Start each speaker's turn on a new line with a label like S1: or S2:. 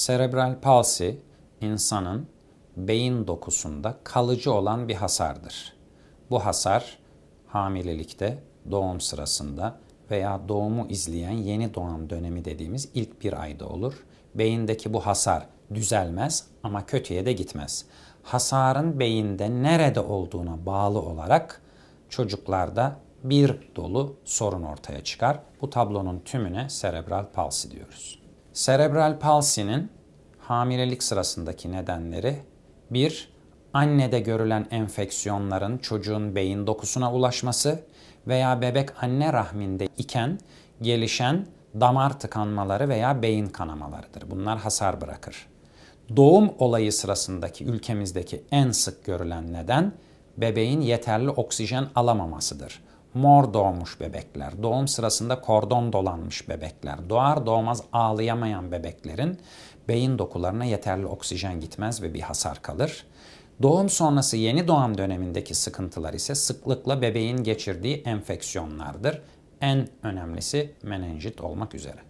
S1: Serebral palsi insanın beyin dokusunda kalıcı olan bir hasardır. Bu hasar hamilelikte, doğum sırasında veya doğumu izleyen yeni doğan dönemi dediğimiz ilk bir ayda olur. Beyindeki bu hasar düzelmez ama kötüye de gitmez. Hasarın beyinde nerede olduğuna bağlı olarak çocuklarda bir dolu sorun ortaya çıkar. Bu tablonun tümüne serebral palsi diyoruz. Serebral palsinin hamilelik sırasındaki nedenleri 1. Annede görülen enfeksiyonların çocuğun beyin dokusuna ulaşması veya bebek anne rahminde iken gelişen damar tıkanmaları veya beyin kanamalarıdır. Bunlar hasar bırakır. Doğum olayı sırasındaki ülkemizdeki en sık görülen neden bebeğin yeterli oksijen alamamasıdır. Mor doğmuş bebekler, doğum sırasında kordon dolanmış bebekler, doğar doğmaz ağlayamayan bebeklerin beyin dokularına yeterli oksijen gitmez ve bir hasar kalır. Doğum sonrası yeni doğum dönemindeki sıkıntılar ise sıklıkla bebeğin geçirdiği enfeksiyonlardır. En önemlisi menenjit olmak üzere.